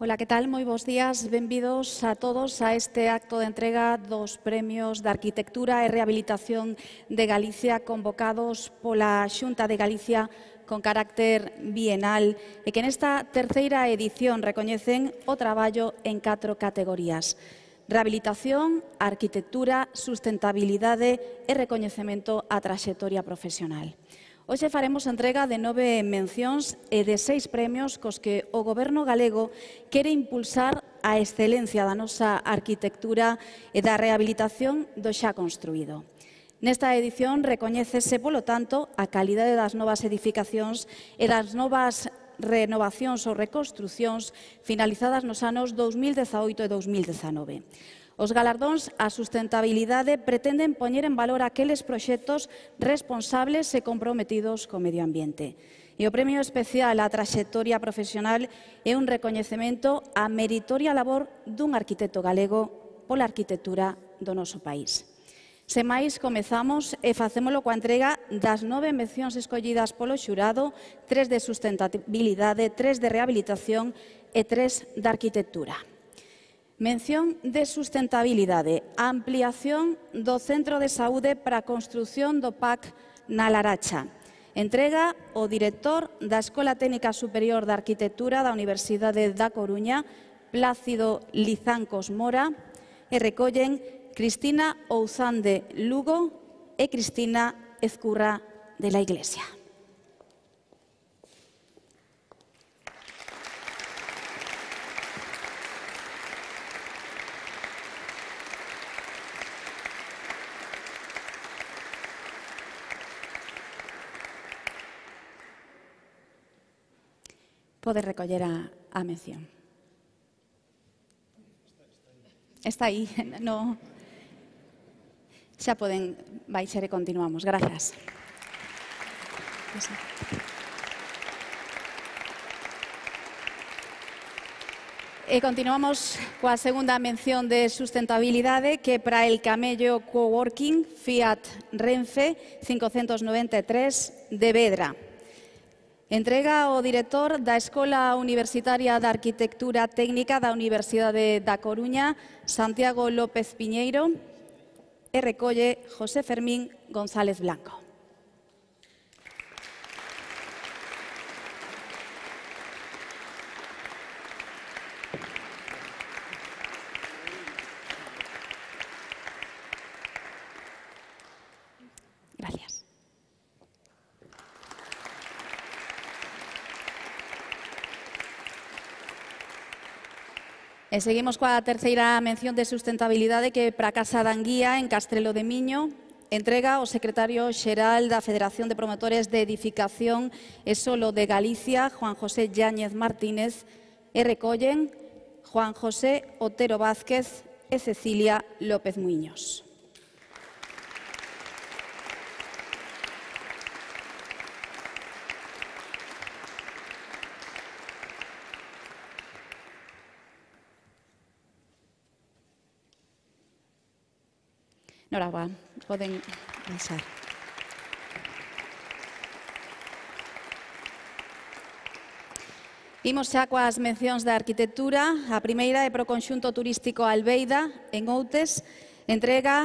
Ola, que tal? Moi bons días. Benvidos a todos a este acto de entrega dos Premios de Arquitectura e Rehabilitación de Galicia convocados pola Xunta de Galicia con carácter bienal e que nesta terceira edición recoñecen o traballo en catro categorías. Rehabilitación, arquitectura, sustentabilidade e recoñecemento á traxectoria profesional. Hoxe faremos entrega de nove mencións e de seis premios cos que o Goberno galego quere impulsar a excelencia da nosa arquitectura e da rehabilitación do xa construído. Nesta edición recoñécese, polo tanto, a calidade das novas edificacións e das novas renovacións ou reconstrucións finalizadas nos anos 2018 e 2019. Os galardóns á sustentabilidade pretenden poñer en valor aqueles proxectos responsables e comprometidos co medio ambiente. E o Premio Especial á Traxectoria Profesional é un recoñecemento á meritoria labor dun arquitecto galego pola arquitectura do noso país. Se máis, comezamos e facémolo coa entrega das nove mencións escollidas polo xurado, tres de sustentabilidade, tres de rehabilitación e tres de arquitectura. Mención de sustentabilidade, ampliación do Centro de Saúde para a construción do PAC na Laracha. Entrega o director da Escola Técnica Superior de Arquitectura da Universidade da Coruña, Plácido Lizancos Mora, e recollen Cristina Ouzande Lugo e Cristina Ezcurra de la Iglesia. Pode recoller a, a mención. Está aí, no... Xa poden baixar e continuamos. Grazas. E continuamos coa segunda mención de sustentabilidade que para el camello coworking Fiat Renfe 593 de Vedra. Entrega o director da Escola Universitaria de Arquitectura Técnica da Universidade da Coruña, Santiago López Piñeiro, e recolle José Fermín González Blanco. E eh, seguimos coa terceira mención de sustentabilidade que para Casa Danguía en Castrelo de Miño entrega o secretario xeral da Federación de Promotores de Edificación e Solo de Galicia, Juan José Yáñez Martínez, e recollen Juan José Otero Vázquez e Cecilia López Muñoz. Noragua, poden baixar. Imos xa coas mencións da arquitectura. A primeira é pro conxunto turístico Albeida, en Outes, entrega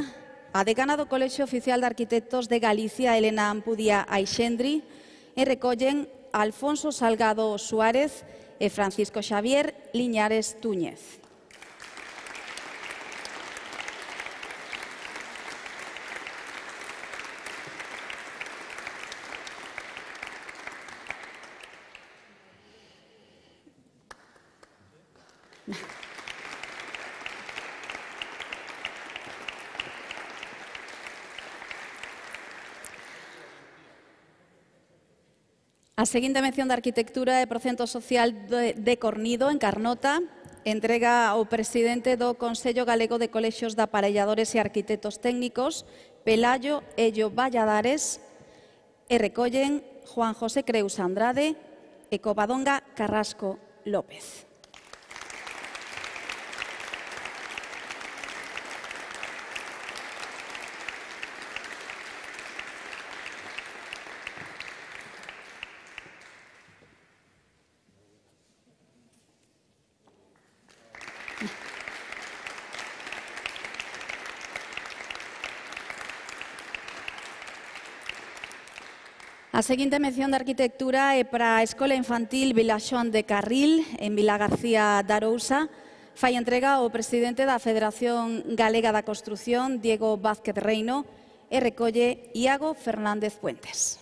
a decana do Colexio Oficial de Arquitectos de Galicia, Elena Ampudia Aixendri, e recollen Alfonso Salgado Suárez e Francisco Xavier Liñares Túñez. A seguinte mención da Arquitectura e Procento Social de, Cornido, en Carnota, entrega ao presidente do Consello Galego de Colexios de Aparelladores e Arquitectos Técnicos, Pelayo Ello Valladares, e recollen Juan José Creus Andrade e Covadonga Carrasco López. A seguinte mención de arquitectura é para a Escola Infantil Vilaxón de Carril, en Vila García Darousa. Fai entrega o presidente da Federación Galega da Construción, Diego Vázquez Reino, e recolle Iago Fernández Puentes.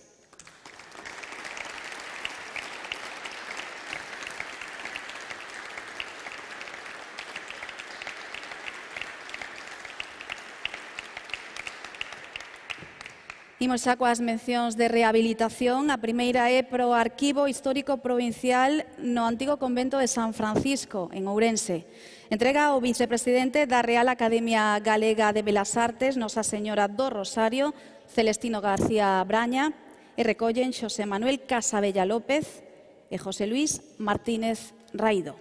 Imos xa coas mencións de rehabilitación. A primeira é pro Arquivo Histórico Provincial no antigo convento de San Francisco, en Ourense. Entrega o vicepresidente da Real Academia Galega de Belas Artes, Nosa Señora do Rosario, Celestino García Braña, e recollen Xosé Manuel Casabella López e José Luis Martínez Raído.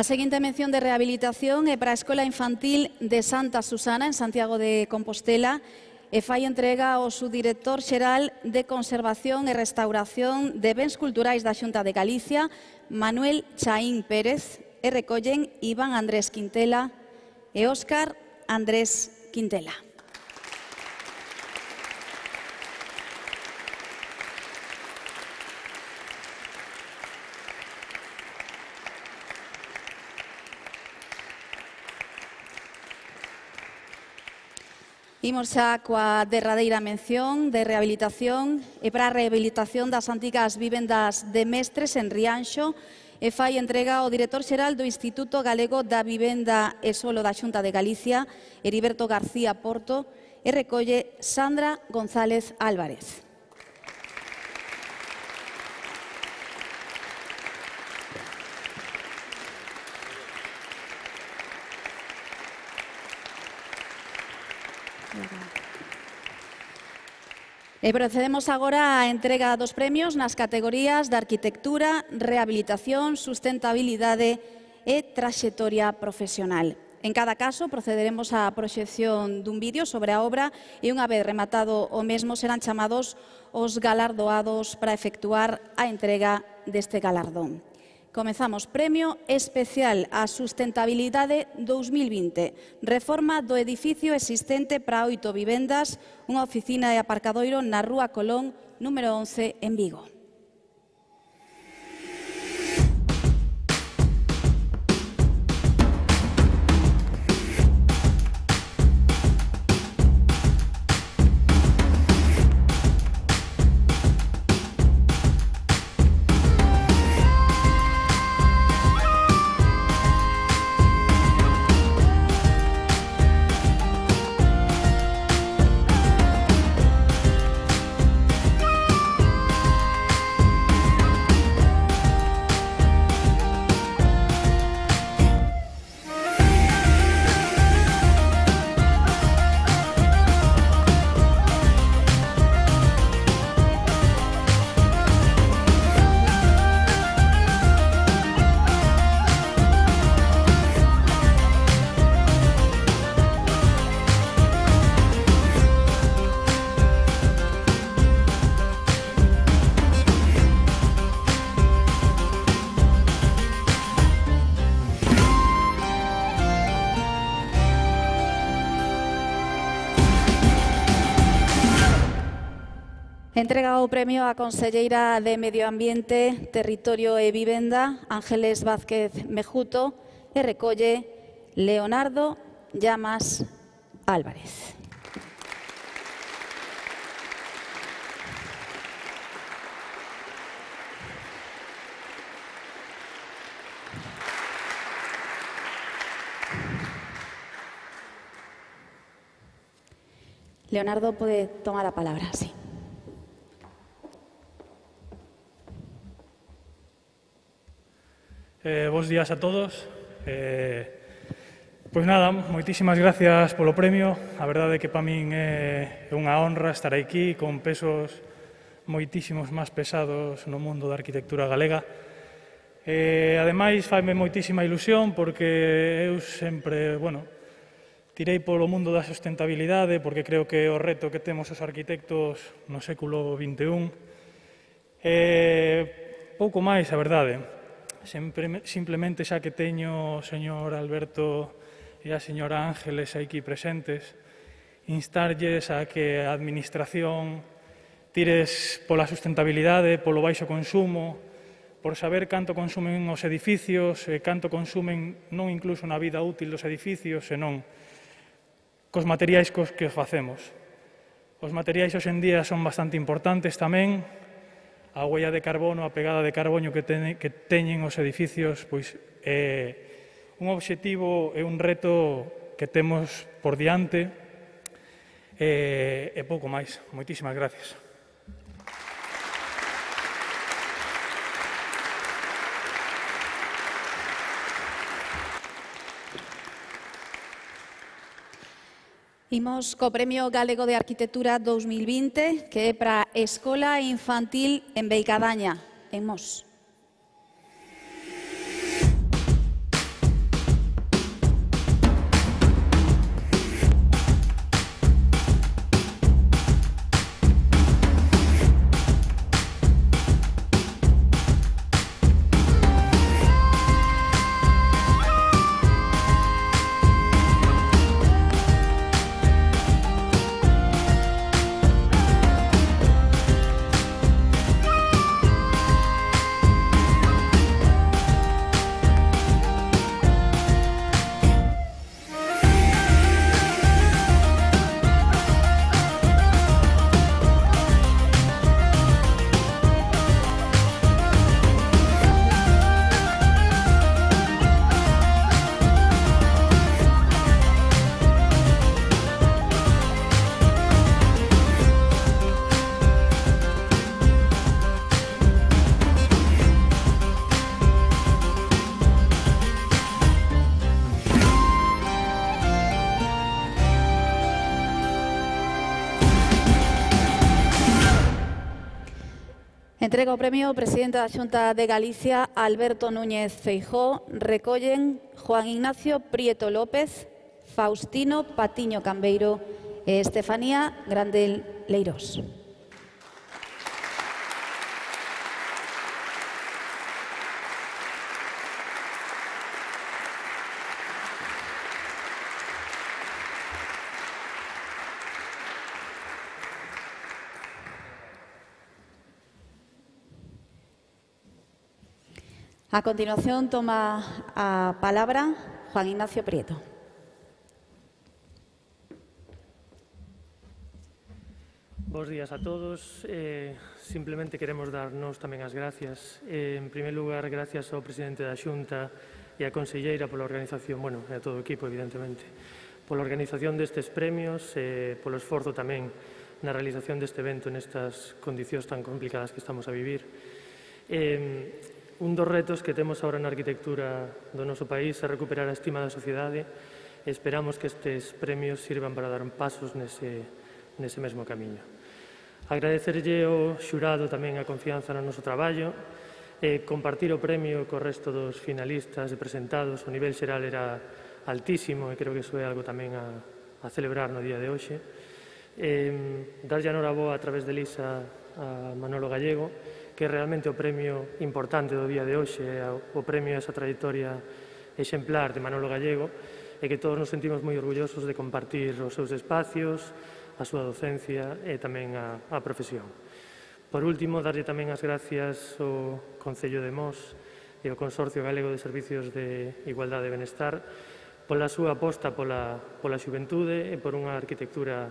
A seguinte mención de rehabilitación é para a Escola Infantil de Santa Susana, en Santiago de Compostela, e fai entrega ao subdirector xeral de Conservación e Restauración de Bens Culturais da Xunta de Galicia, Manuel Chaín Pérez, e recollen Iván Andrés Quintela e Óscar Andrés Quintela. Imos xa coa derradeira mención de rehabilitación e para a rehabilitación das antigas vivendas de mestres en Rianxo e fai entrega o director xeral do Instituto Galego da Vivenda e Solo da Xunta de Galicia, Heriberto García Porto, e recolle Sandra González Álvarez. E eh, procedemos agora á entrega dos premios nas categorías de arquitectura, rehabilitación, sustentabilidade e traxectoria profesional. En cada caso, procederemos á proxección dun vídeo sobre a obra e, unha vez rematado o mesmo, serán chamados os galardoados para efectuar a entrega deste galardón. Comezamos Premio Especial á Sustentabilidade 2020, reforma do edificio existente para oito vivendas, unha oficina de aparcadoiro na Rúa Colón, número 11, en Vigo. Entregado premio a consellera de Medio Ambiente, Territorio e Vivenda, Ángeles Vázquez Mejuto, y e recolle Leonardo Llamas Álvarez. Leonardo puede tomar la palabra, sí. Eh, bos días a todos. Eh, pois nada, moitísimas gracias polo premio. A verdade é que para min é unha honra estar aquí con pesos moitísimos máis pesados no mundo da arquitectura galega. Eh, ademais, faime moitísima ilusión porque eu sempre, bueno, tirei polo mundo da sustentabilidade porque creo que o reto que temos os arquitectos no século XXI. Eh, pouco máis, a verdade sempre, simplemente xa que teño o señor Alberto e a señora Ángeles aquí presentes, instarlles a que a administración tires pola sustentabilidade, polo baixo consumo, por saber canto consumen os edificios e canto consumen non incluso na vida útil dos edificios, senón cos materiais cos que os facemos. Os materiais hoxendía son bastante importantes tamén, a huella de carbono, a pegada de carboño que, ten, que teñen os edificios, pois é un obxectivo e un reto que temos por diante e, eh, e pouco máis. Moitísimas gracias. Imos co Premio Galego de Arquitectura 2020, que é para Escola Infantil en Beicadaña, en Mos. Entrega premio, presidente la Junta de Galicia, Alberto Núñez Feijó, recollen Juan Ignacio Prieto López, Faustino Patiño Cambeiro e Estefanía Grandel Leiros. A continuación toma a palabra Juan Ignacio Prieto. Bos días a todos. Eh, simplemente queremos darnos tamén as gracias. Eh, en primer lugar, gracias ao presidente da Xunta e á conselleira pola organización, bueno, a todo o equipo, evidentemente, pola organización destes premios por eh, polo esforzo tamén na realización deste evento nestas condicións tan complicadas que estamos a vivir. Eh, Un dos retos que temos agora na arquitectura do noso país é recuperar a estima da sociedade e esperamos que estes premios sirvan para dar pasos nese, nese mesmo camiño. Agradecerlle ao xurado tamén a confianza no noso traballo e compartir o premio co resto dos finalistas e presentados o nivel xeral era altísimo e creo que iso é algo tamén a, a celebrar no día de hoxe. E, darlle a boa a través de Lisa a Manolo Gallego que realmente o premio importante do día de hoxe é o premio a esa trayectoria exemplar de Manolo Gallego e que todos nos sentimos moi orgullosos de compartir os seus espacios, a súa docencia e tamén a, a profesión. Por último, darlle tamén as gracias ao Concello de Mos e ao Consorcio Galego de Servicios de Igualdade e Benestar pola súa aposta pola, pola xuventude e por unha arquitectura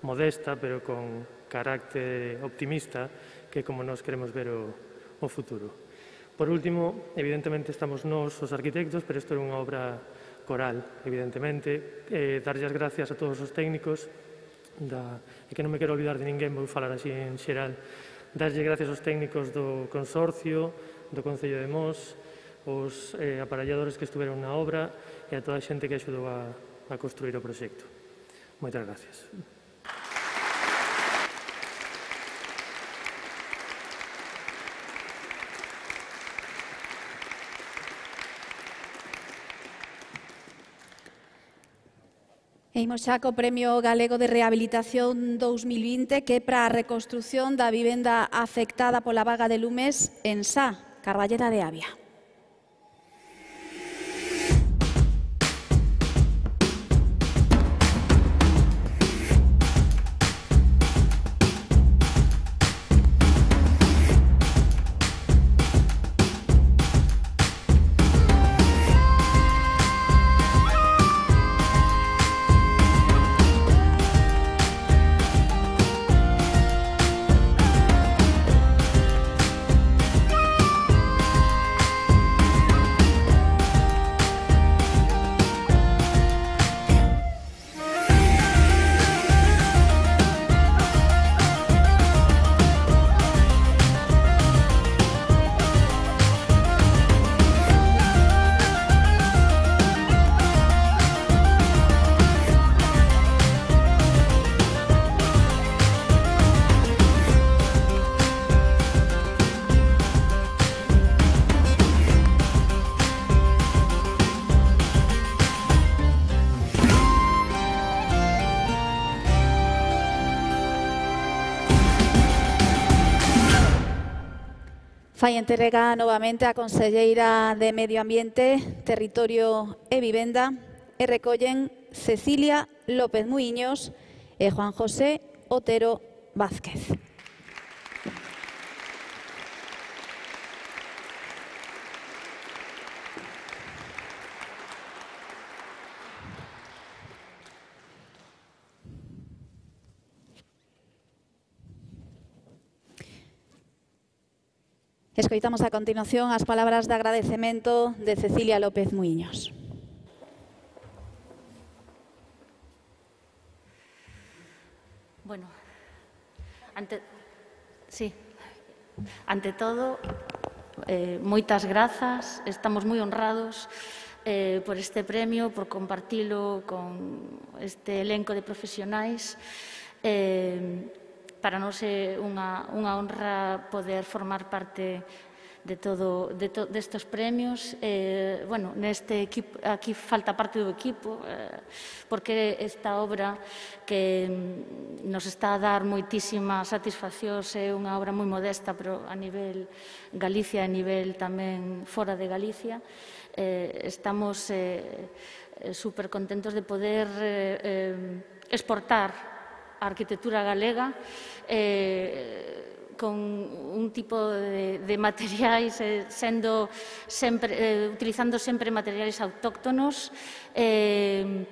modesta pero con carácter optimista que como nós queremos ver o, o futuro. Por último, evidentemente estamos nós os arquitectos, pero isto é unha obra coral, evidentemente. Eh, darlle as gracias a todos os técnicos, da, e que non me quero olvidar de ninguén, vou falar así en xeral, darlle gracias aos técnicos do Consorcio, do Concello de Mos, os eh, aparelladores que estuveron na obra e a toda a xente que axudou a, a construir o proxecto. Moitas gracias. E imos xa co Premio Galego de Rehabilitación 2020 que é para a reconstrucción da vivenda afectada pola vaga de lumes en Sá, Carballeda de Avia. Fai entrega novamente a Conselleira de Medio Ambiente, Territorio e Vivenda e recollen Cecilia López Muiños e Juan José Otero Vázquez. Escoitamos a continuación as palabras de agradecemento de Cecilia López Muñoz. Bueno, ante, sí, ante todo, eh, moitas grazas, estamos moi honrados eh, por este premio, por compartilo con este elenco de profesionais. Eh, para nós é unha, unha honra poder formar parte de todo de to, destes premios eh, bueno, neste equipo aquí falta parte do equipo eh, porque esta obra que mm, nos está a dar moitísima satisfacción é unha obra moi modesta pero a nivel Galicia a nivel tamén fora de Galicia eh, estamos eh, eh super contentos de poder eh, eh, exportar arquitectura galega eh, con un tipo de, de materiais eh, sendo sempre, eh, utilizando sempre materiais autóctonos eh,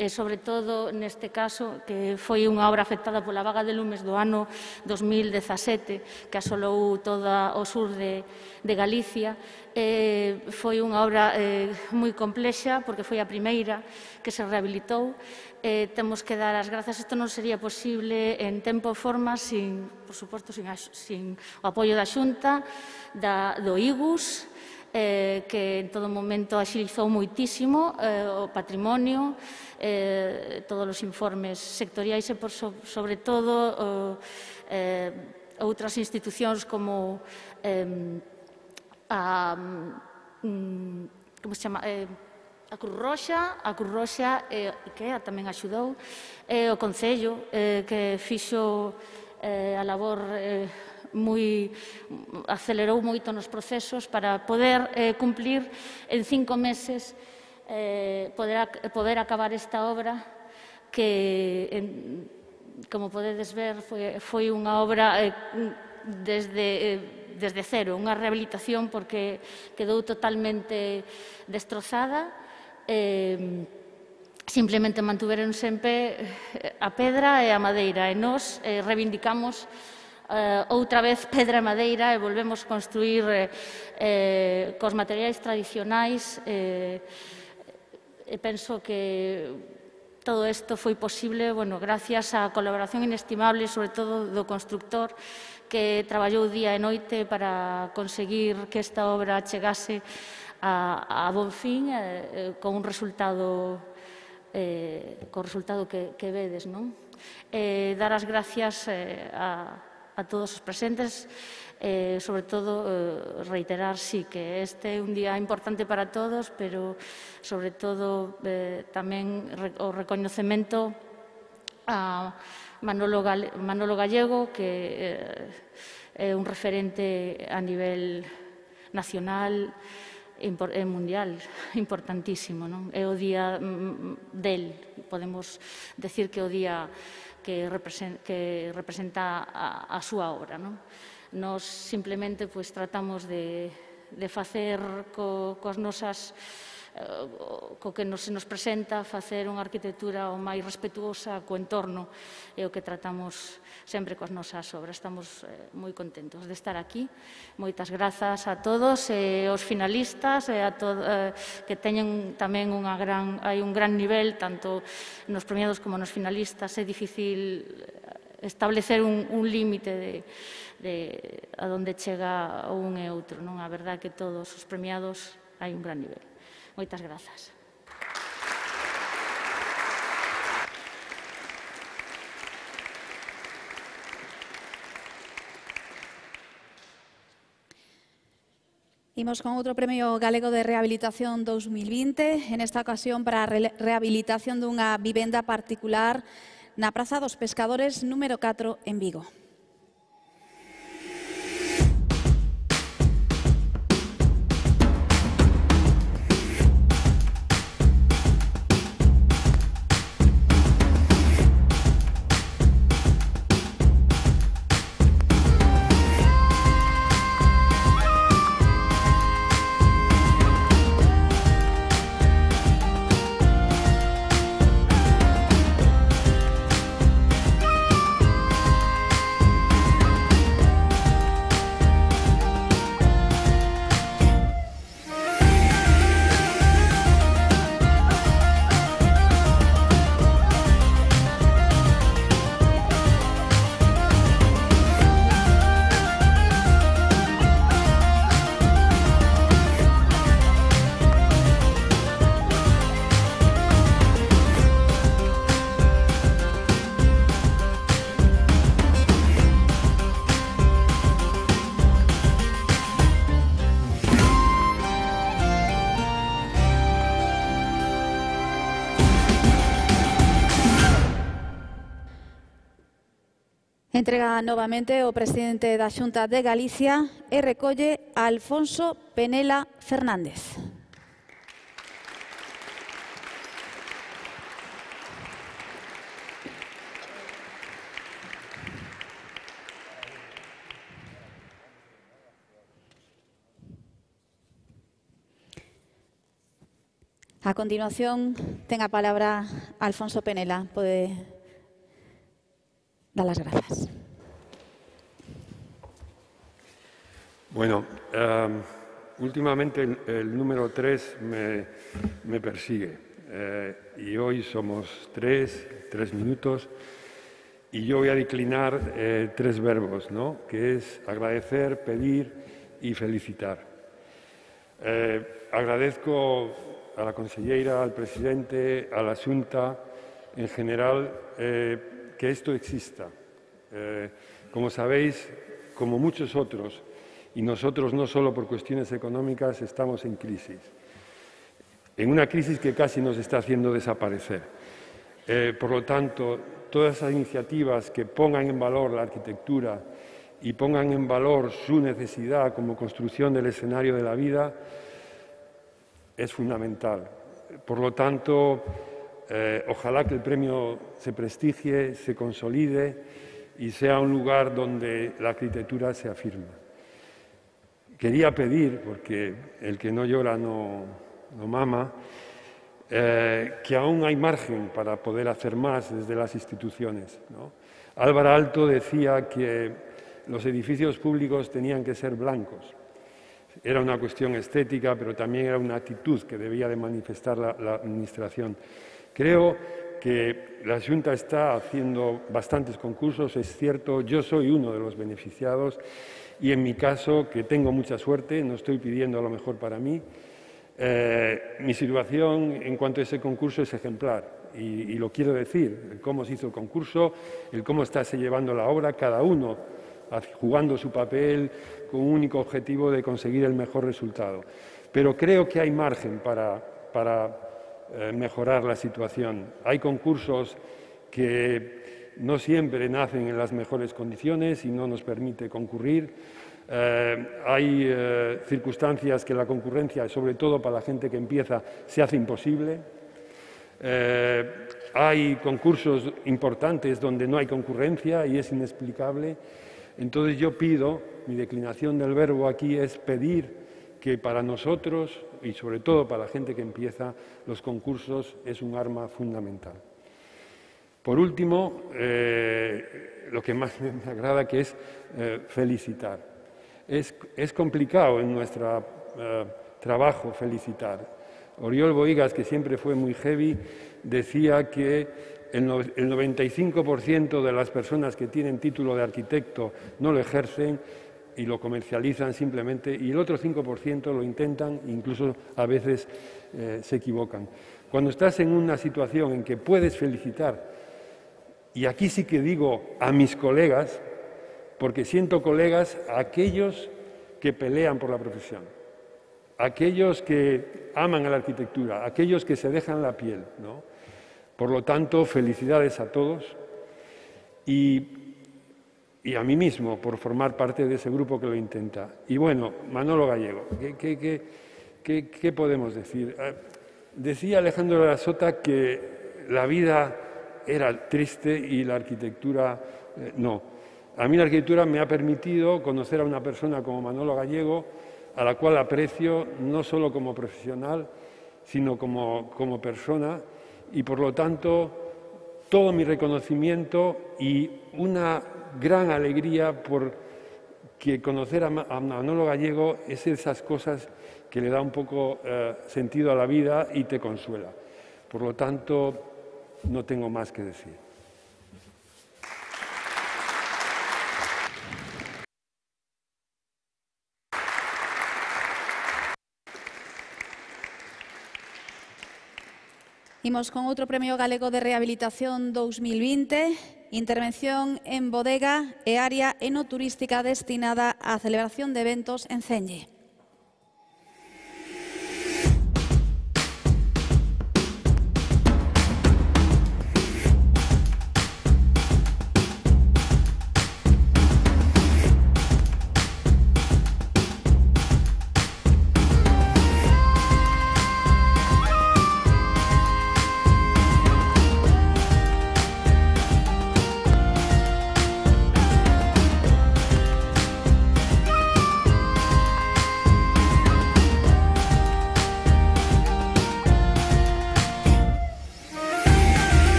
e sobre todo neste caso que foi unha obra afectada pola vaga de lumes do ano 2017 que asolou toda o sur de, de Galicia eh, foi unha obra eh, moi complexa porque foi a primeira que se rehabilitou eh, temos que dar as grazas. Isto non sería posible en tempo e forma sin, por suposto, sin, sin o apoio da Xunta, da, do IGUS, eh, que en todo momento axilizou moitísimo eh, o patrimonio, eh, todos os informes sectoriais e, por so, sobre todo, o, eh, outras institucións como eh, a, mm, como se chama... Eh, a Cruz Roxa, a Cruz Roxa eh, e IKEA tamén axudou, e eh, o Concello eh, que fixo eh, a labor eh, moi acelerou moito nos procesos para poder eh, cumplir en cinco meses eh, poder, poder acabar esta obra que en, como podedes ver foi, foi unha obra eh, desde eh, desde cero, unha rehabilitación porque quedou totalmente destrozada eh, simplemente mantuveron sempre eh, a pedra e a madeira. E nós eh, reivindicamos eh, outra vez pedra e madeira e volvemos construir eh, eh, cos materiais tradicionais eh, e penso que todo isto foi posible bueno, gracias á colaboración inestimable, sobre todo do constructor, que traballou día e noite para conseguir que esta obra chegase a, a bon fin eh, eh, con un resultado eh, co resultado que, que vedes, non? Eh, dar as gracias eh, a, a todos os presentes, eh, sobre todo eh, reiterar sí que este é un día importante para todos, pero sobre todo eh, tamén o recoñecemento a Manolo, Gale, Manolo Gallego, que eh, é un referente a nivel nacional, é eh, mundial, importantísimo, non? É o día mm, mm, del, podemos decir que é o día que representa, que representa a, a súa obra, non? Nos simplemente pois, tratamos de, de facer co, coas nosas Eh, co que nos, se nos presenta facer unha arquitectura o máis respetuosa co entorno é o que tratamos sempre coas nosas obras. Estamos eh, moi contentos de estar aquí. Moitas grazas a todos e aos finalistas e a todo, eh, que teñen tamén unha gran, hai un gran nivel tanto nos premiados como nos finalistas. É difícil establecer un, un límite de, de a donde chega un e outro. Non? A verdad que todos os premiados hai un gran nivel. Moitas grazas. Imos con outro Premio Galego de Rehabilitación 2020, en esta ocasión para a rehabilitación dunha vivenda particular na Praza dos Pescadores número 4 en Vigo. Entrega nuevamente o presidente de la Junta de Galicia y e recolle Alfonso Penela Fernández. A continuación, tenga palabra Alfonso Penela. Puede da las gracias. Bueno, em, últimamente el, número tres... me, persigue eh, y hoy somos tres, tres minutos y yo voy a declinar eh, tres verbos, ¿no? que es agradecer, pedir y felicitar. Eh, agradezco a la consellera, al presidente, a la Junta en general que esto exista. Eh, como sabéis, como muchos otros, y nosotros no solo por cuestiones económicas estamos en crisis, en una crisis que casi nos está haciendo desaparecer. Eh, por lo tanto, todas esas iniciativas que pongan en valor la arquitectura y pongan en valor su necesidad como construcción del escenario de la vida es fundamental. Por lo tanto, eh, ojalá que el premio se prestigie, se consolide y sea un lugar donde la arquitectura se afirme. Quería pedir, porque el que no llora no, mama, eh, que aún hay margen para poder hacer más desde las instituciones. Álvaro Alto decía que los edificios públicos tenían que ser blancos. Era una cuestión estética, pero también era una actitud que debía de manifestar la Administración. Creo que la Junta está haciendo bastantes concursos, es cierto, yo soy uno de los beneficiados y en mi caso, que tengo mucha suerte, no estoy pidiendo lo mejor para mí, eh, mi situación en cuanto a ese concurso es ejemplar y, lo quiero decir, el cómo se hizo el concurso, el cómo está llevando la obra, cada uno jugando su papel con un único objetivo de conseguir el mejor resultado. Pero creo que hay margen para, para eh, mejorar la situación. Hay concursos que no siempre nacen en las mejores condiciones y no nos permite concurrir. Eh, hay eh, circunstancias que la concurrencia, sobre todo para la gente que empieza, se hace imposible. hay concursos importantes donde no hay concurrencia y es inexplicable. Entonces yo pido, mi declinación del verbo aquí es pedir que para nosotros y sobre todo para la gente que empieza los concursos es un arma fundamental. Por último, eh, lo que más me agrada que es eh, felicitar. Es, complicado en nuestro eh, trabajo felicitar. Oriol Boigas, que siempre fue muy heavy, decía que el 95% de las personas que tienen título de arquitecto no lo ejercen y lo comercializan simplemente y el otro 5% lo intentan, incluso a veces eh, se equivocan. Cuando estás en una situación en que puedes felicitar, y aquí sí que digo a mis colegas, porque siento colegas aquellos que pelean por la profesión, aquellos que aman a la arquitectura, aquellos que se dejan la piel. Por lo tanto, felicidades a todos. Y y a mí mismo por formar parte de ese grupo que lo intenta. Y bueno, Manolo Gallego, ¿qué, podemos decir? Ah, decía Alejandro de la Sota que la vida era triste y la arquitectura eh, no. A mí la arquitectura me ha permitido conocer a una persona como Manolo Gallego, a la cual aprecio no solo como profesional, sino como, como persona, y por lo tanto todo mi reconocimiento y una gran alegría que conocer a Manolo Gallego es esas cosas que le da un poco eh, sentido a la vida y te consuela. Por lo tanto, no tengo más que decir. Imos con otro Premio Galego de Rehabilitación 2020 Intervención en bodega e área enoturística destinada á celebración de eventos en Cenge.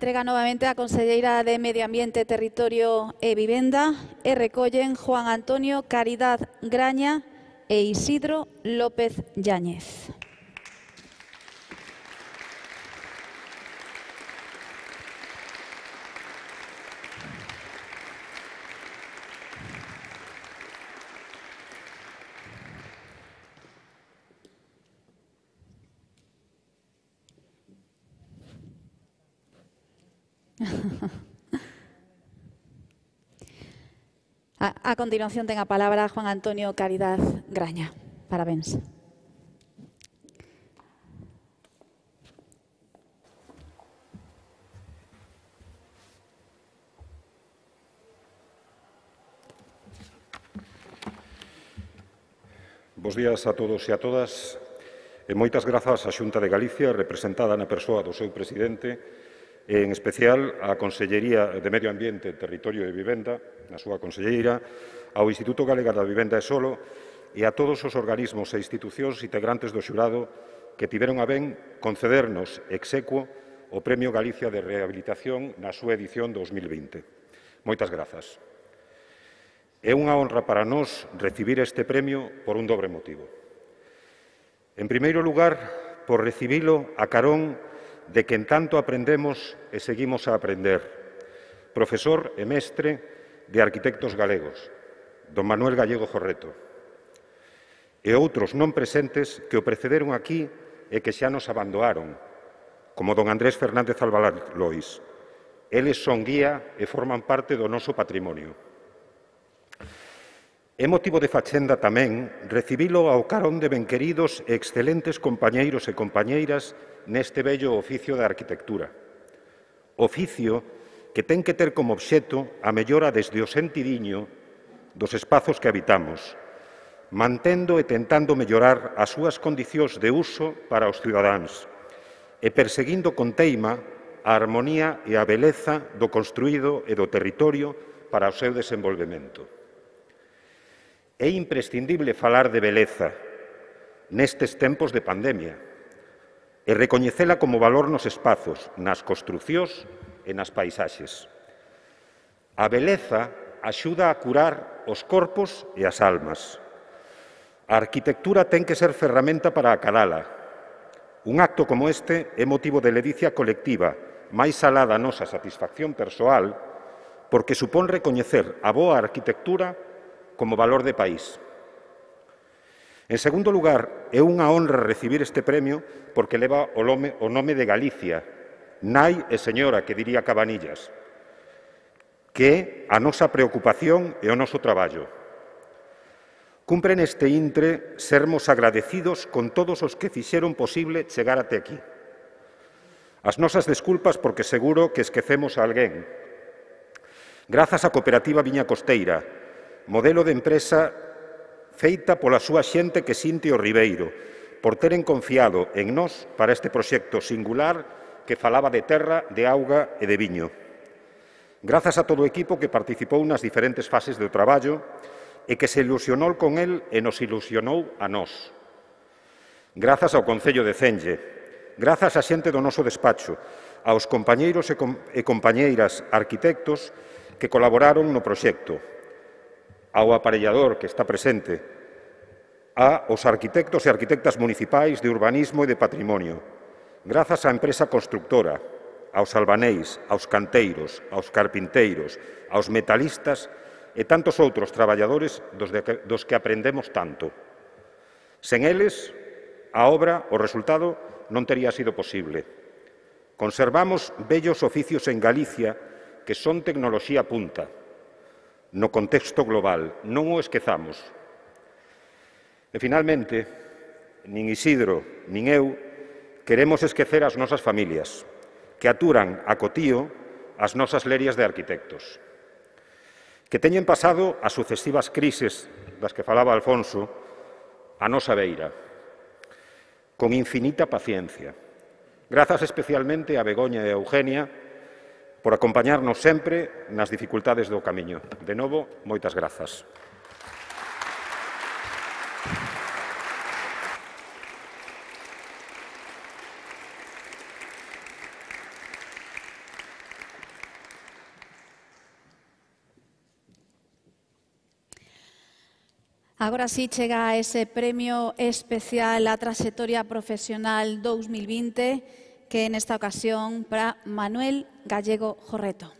entrega nuevamente a consejera de Medio Ambiente, Territorio y e Vivienda, R. E. recollen Juan Antonio Caridad Graña e Isidro López Yáñez. a, a continuación ten a palabra Juan Antonio Caridad Graña. Parabéns. Bos días a todos e a todas. E moitas grazas á Xunta de Galicia, representada na persoa do seu presidente, en especial á Consellería de Medio Ambiente, Territorio e Vivenda, na súa conselleira, ao Instituto Galega da Vivenda e Solo e a todos os organismos e institucións integrantes do xurado que tiveron a ben concedernos execuo o Premio Galicia de Rehabilitación na súa edición 2020. Moitas grazas. É unha honra para nós recibir este premio por un dobre motivo. En primeiro lugar, por recibilo a carón de que en tanto aprendemos e seguimos a aprender. Profesor e mestre de arquitectos galegos, don Manuel Gallego Jorreto. E outros non presentes que o precederon aquí e que xa nos abandoaron, como don Andrés Fernández Albalán Lois. Eles son guía e forman parte do noso patrimonio. É motivo de fachenda tamén recibilo ao carón de benqueridos e excelentes compañeiros e compañeiras neste bello oficio da arquitectura. Oficio que ten que ter como obxeto a mellora desde o sentidiño dos espazos que habitamos, mantendo e tentando mellorar as súas condicións de uso para os cidadáns e perseguindo con teima a armonía e a beleza do construído e do territorio para o seu desenvolvemento. É imprescindible falar de beleza nestes tempos de pandemia, e recoñecela como valor nos espazos, nas construcións e nas paisaxes. A beleza axuda a curar os corpos e as almas. A arquitectura ten que ser ferramenta para acadala. Un acto como este é motivo de ledicia colectiva, máis alá da nosa satisfacción persoal, porque supón recoñecer a boa arquitectura como valor de país. En segundo lugar, é unha honra recibir este premio porque leva o nome, o nome de Galicia, nai e señora, que diría Cabanillas, que é a nosa preocupación e o noso traballo. Cumpre neste intre sermos agradecidos con todos os que fixeron posible chegar até aquí. As nosas desculpas porque seguro que esquecemos a alguén. Grazas á cooperativa Viña Costeira, modelo de empresa feita pola súa xente que sinte o Ribeiro, por teren confiado en nós para este proxecto singular que falaba de terra, de auga e de viño. Grazas a todo o equipo que participou nas diferentes fases do traballo e que se ilusionou con el e nos ilusionou a nós. Grazas ao Concello de Cenlle, grazas á xente do noso despacho, aos compañeiros e, com e compañeiras arquitectos que colaboraron no proxecto, ao aparellador que está presente, a os arquitectos e arquitectas municipais de urbanismo e de patrimonio, grazas á empresa constructora, aos albanéis, aos canteiros, aos carpinteiros, aos metalistas e tantos outros traballadores dos, que aprendemos tanto. Sen eles, a obra, o resultado, non teria sido posible. Conservamos bellos oficios en Galicia que son tecnoloxía punta, no contexto global. Non o esquezamos. E, finalmente, nin Isidro, nin eu, queremos esquecer as nosas familias, que aturan a cotío as nosas lerias de arquitectos, que teñen pasado as sucesivas crises das que falaba Alfonso a nosa beira, con infinita paciencia, grazas especialmente a Begoña e a Eugenia, por acompañarnos sempre nas dificultades do camiño. De novo, moitas grazas. Agora sí chega ese premio especial á trayectoria profesional 2020 que en esta ocasión para Manuel Gallego Jorreto.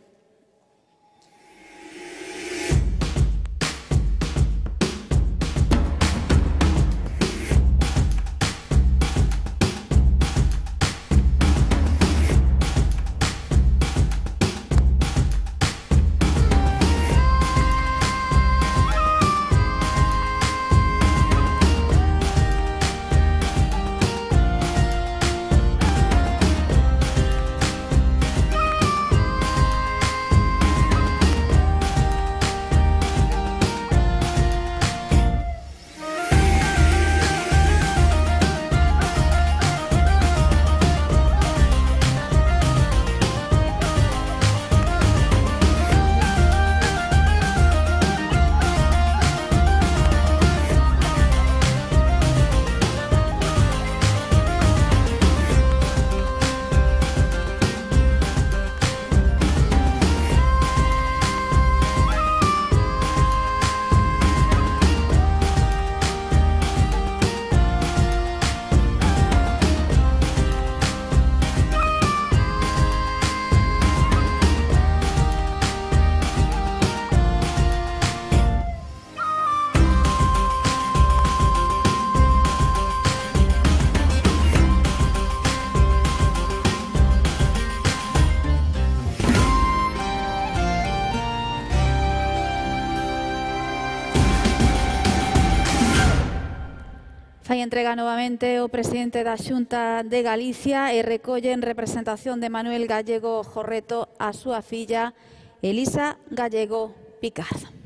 Fai entrega novamente o presidente da Xunta de Galicia e recolle en representación de Manuel Gallego Jorreto a súa filla Elisa Gallego Picardo.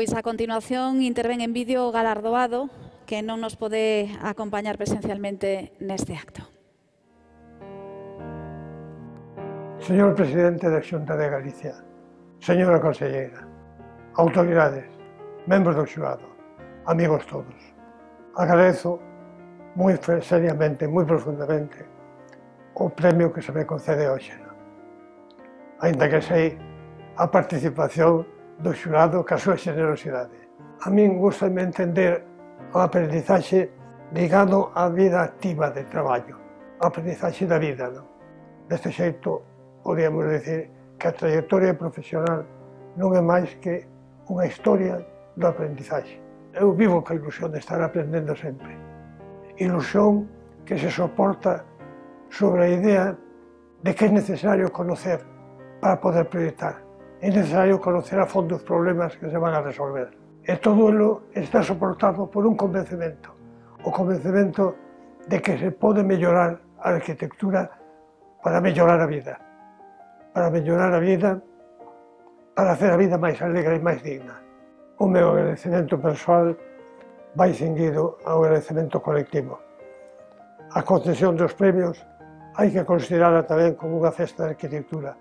Pois a continuación intervén en vídeo o galardoado que non nos pode acompañar presencialmente neste acto. Señor Presidente da Xunta de Galicia, señora Conselleira, autoridades, membros do xurado, amigos todos, agradezo moi seriamente, moi profundamente, o premio que se me concede hoxe. Ainda que sei a participación do xurado ca súa generosidade. A min gusta me entender o aprendizaxe ligado á vida activa de traballo, a aprendizaxe da vida. Non? Deste xeito, podíamos dicir que a trayectoria profesional non é máis que unha historia do aprendizaxe. Eu vivo ca ilusión de estar aprendendo sempre. Ilusión que se soporta sobre a idea de que é necesario conocer para poder proyectar es necesario conocer a fondo los problemas que se van a resolver. E todo elo está soportado por un convencemento, o convencemento de que se pode mellorar a arquitectura para mellorar a vida, para mellorar a vida, para hacer a vida máis alegre e máis digna. O meu agradecemento persoal vai a ao agradecemento colectivo. A concesión dos premios hai que considerarla tamén como unha festa de arquitectura,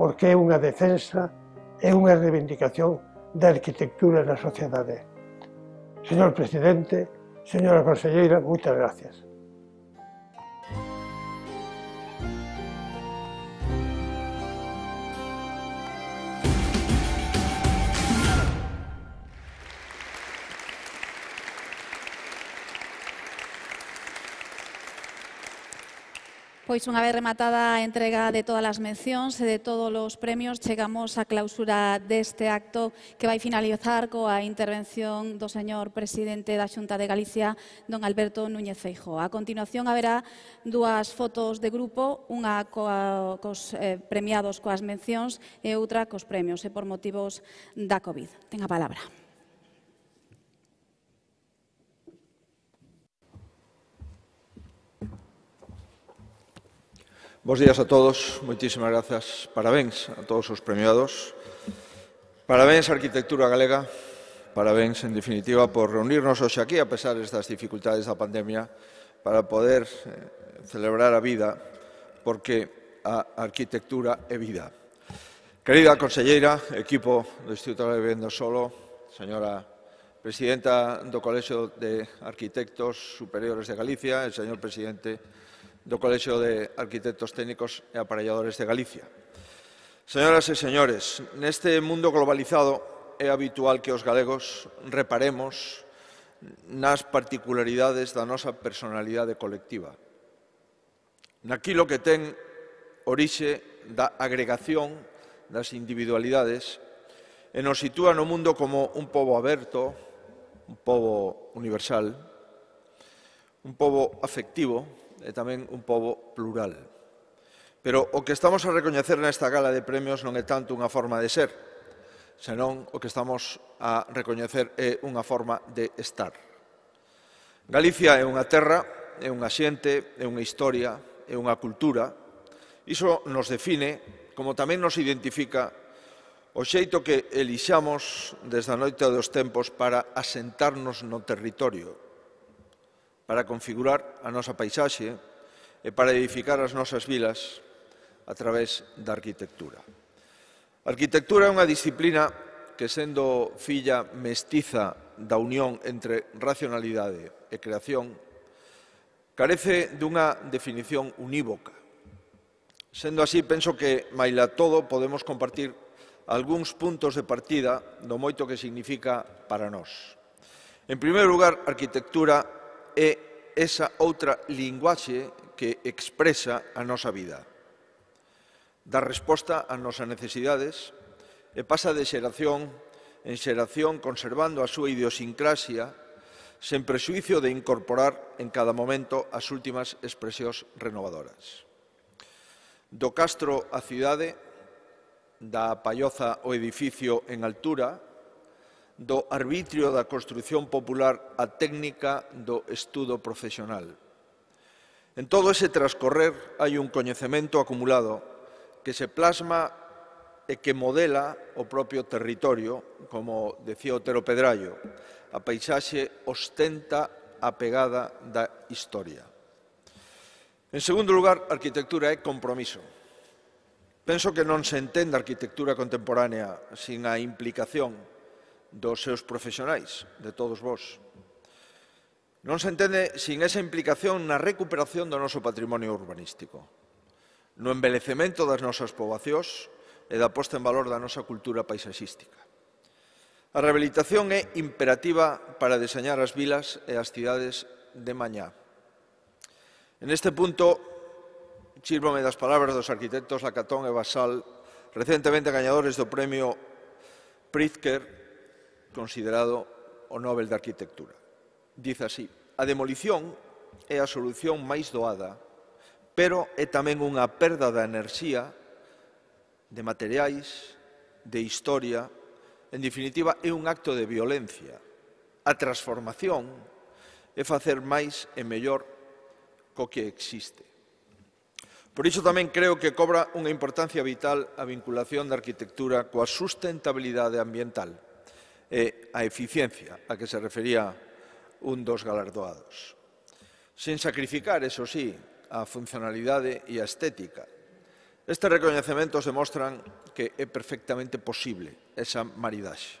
porque é unha defensa, é unha reivindicación da arquitectura na sociedade. Señor Presidente, señora Conselleira, moitas gracias. Pois unha vez rematada a entrega de todas as mencións e de todos os premios, chegamos á clausura deste acto que vai finalizar coa intervención do señor presidente da Xunta de Galicia, don Alberto Núñez Feijo. A continuación haberá dúas fotos de grupo, unha coa, cos eh, premiados coas mencións e outra cos premios e por motivos da COVID. Ten a palabra. Bos días a todos, moitísimas grazas. Parabéns a todos os premiados. Parabéns a Arquitectura Galega, parabéns en definitiva por reunirnos hoxe aquí a pesar destas dificultades da pandemia para poder eh, celebrar a vida porque a arquitectura é vida. Querida conselleira, equipo do Instituto de Vivendo Solo, señora presidenta do Colexo de Arquitectos Superiores de Galicia, el señor presidente do Colexio de Arquitectos Técnicos e Aparelladores de Galicia. Señoras e señores, neste mundo globalizado é habitual que os galegos reparemos nas particularidades da nosa personalidade colectiva. Naquilo que ten orixe da agregación das individualidades e nos sitúa no mundo como un pobo aberto, un pobo universal, un pobo afectivo, é eh, tamén un pobo plural. Pero o que estamos a recoñecer nesta gala de premios non é tanto unha forma de ser, senón o que estamos a recoñecer é unha forma de estar. Galicia é unha terra, é unha xente, é unha historia, é unha cultura. Iso nos define, como tamén nos identifica, o xeito que elixamos desde a noite dos tempos para asentarnos no territorio, para configurar a nosa paisaxe e para edificar as nosas vilas a través da arquitectura. A arquitectura é unha disciplina que, sendo filla mestiza da unión entre racionalidade e creación, carece dunha definición unívoca. Sendo así, penso que, maila todo, podemos compartir algúns puntos de partida do moito que significa para nós. En primeiro lugar, arquitectura é esa outra linguaxe que expresa a nosa vida. Dá resposta ás nosas necesidades e pasa de xeración en xeración conservando a súa idiosincrasia sen presuicio de incorporar en cada momento as últimas expresións renovadoras. Do castro a cidade, da palloza o edificio en altura, do arbitrio da construción popular a técnica do estudo profesional. En todo ese transcorrer hai un coñecemento acumulado que se plasma e que modela o propio territorio, como decía Otero Pedrallo, a paisaxe ostenta a pegada da historia. En segundo lugar, a arquitectura é compromiso. Penso que non se entende a arquitectura contemporánea sin a implicación dos seus profesionais, de todos vós. Non se entende sin esa implicación na recuperación do noso patrimonio urbanístico, no embelecemento das nosas poboacións e da posta en valor da nosa cultura paisaxística. A rehabilitación é imperativa para deseñar as vilas e as cidades de mañá. En este punto, sírvome das palabras dos arquitectos Lacatón e Basal, recentemente gañadores do premio Pritzker considerado o Nobel de Arquitectura. Diz así, a demolición é a solución máis doada, pero é tamén unha perda da enerxía, de materiais, de historia, en definitiva é un acto de violencia. A transformación é facer máis e mellor co que existe. Por iso tamén creo que cobra unha importancia vital a vinculación da arquitectura coa sustentabilidade ambiental e a eficiencia a que se refería un dos galardoados. Sen sacrificar, eso sí, a funcionalidade e a estética. Estes recoñecementos demostran que é perfectamente posible esa maridaxe.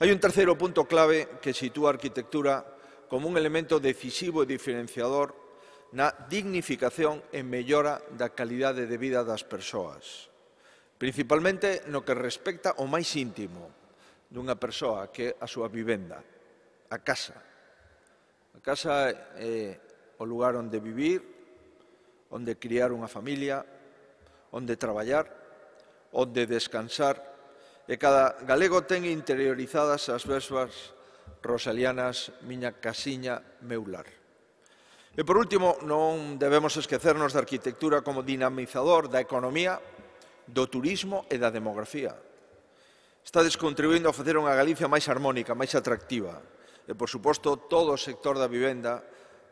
Hai un terceiro punto clave que sitúa a arquitectura como un elemento decisivo e diferenciador na dignificación e mellora da calidade de vida das persoas, principalmente no que respecta ao máis íntimo, dunha persoa que é a súa vivenda, a casa. A casa é o lugar onde vivir, onde criar unha familia, onde traballar, onde descansar, e cada galego ten interiorizadas as versas rosalianas miña casiña meular. E por último, non debemos esquecernos da arquitectura como dinamizador da economía, do turismo e da demografía. Estades contribuindo a facer unha Galicia máis harmónica, máis atractiva. E, por suposto, todo o sector da vivenda